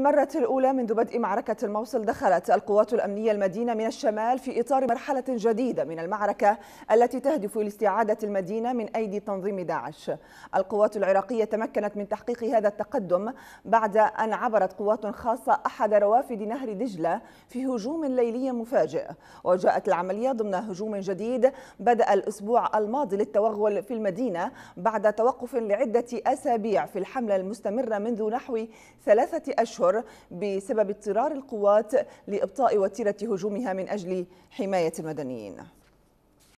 للمرة الأولى منذ بدء معركة الموصل دخلت القوات الأمنية المدينة من الشمال في إطار مرحلة جديدة من المعركة التي تهدف لاستعادة المدينة من أيدي تنظيم داعش القوات العراقية تمكنت من تحقيق هذا التقدم بعد أن عبرت قوات خاصة أحد روافد نهر دجلة في هجوم ليلي مفاجئ وجاءت العملية ضمن هجوم جديد بدأ الأسبوع الماضي للتوغل في المدينة بعد توقف لعدة أسابيع في الحملة المستمرة منذ نحو ثلاثة أشهر التوتر بسبب اضطرار القوات لإبطاء وتيرة هجومها من أجل حماية المدنيين